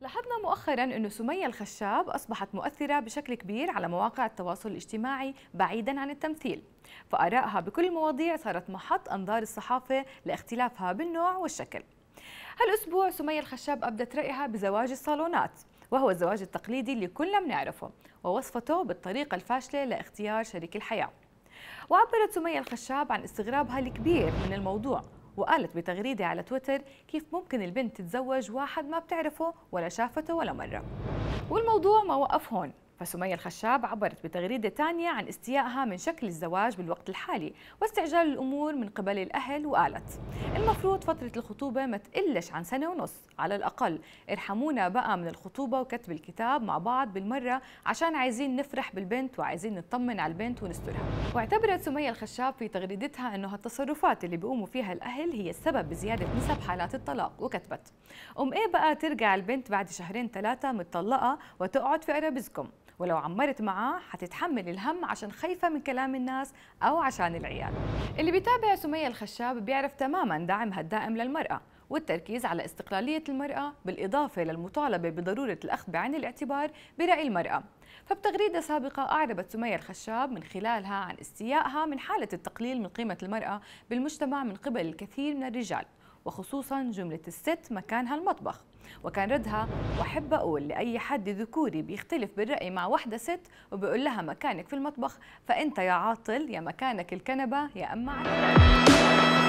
لاحظنا مؤخرا أن سمية الخشاب أصبحت مؤثرة بشكل كبير على مواقع التواصل الاجتماعي بعيدا عن التمثيل فآرائها بكل المواضيع صارت محط أنظار الصحافة لاختلافها بالنوع والشكل هالأسبوع سمية الخشاب أبدت رأيها بزواج الصالونات وهو الزواج التقليدي اللي كلنا بنعرفه ووصفته بالطريقة الفاشلة لاختيار شريك الحياة وعبرت سمية الخشاب عن استغرابها الكبير من الموضوع وقالت بتغريدة على تويتر كيف ممكن البنت تتزوج واحد ما بتعرفه ولا شافته ولا مرة والموضوع ما وقف هون فسمية الخشاب عبرت بتغريدة ثانية عن استيائها من شكل الزواج بالوقت الحالي واستعجال الأمور من قبل الأهل وقالت المفروض فترة الخطوبة ما تقلش عن سنة ونص على الأقل ارحمونا بقى من الخطوبة وكتب الكتاب مع بعض بالمرة عشان عايزين نفرح بالبنت وعايزين نطمن على البنت ونسترها واعتبرت سمية الخشاب في تغريدتها أنه هالتصرفات اللي بيقوموا فيها الأهل هي السبب بزيادة نسب حالات الطلاق وكتبت أم إيه بقى ترجع البنت بعد شهرين ثلاثة متطلقة وتقعد في أرابزكم ولو عمرت معاه حتتحمل الهم عشان خايفة من كلام الناس أو عشان العيال اللي بيتابع سمية الخشاب بيعرف تماما دعمها الدائم للمرأة والتركيز على استقلالية المرأة بالإضافة للمطالبة بضرورة الأخذ بعين الاعتبار برأي المرأة فبتغريدة سابقة أعربت سمية الخشاب من خلالها عن استيائها من حالة التقليل من قيمة المرأة بالمجتمع من قبل الكثير من الرجال وخصوصا جملة الست مكانها المطبخ وكان ردها وحب أقول لأي حد ذكوري بيختلف بالرأي مع وحدة ست وبيقول لها مكانك في المطبخ فأنت يا عاطل يا مكانك الكنبة يا أما عليك.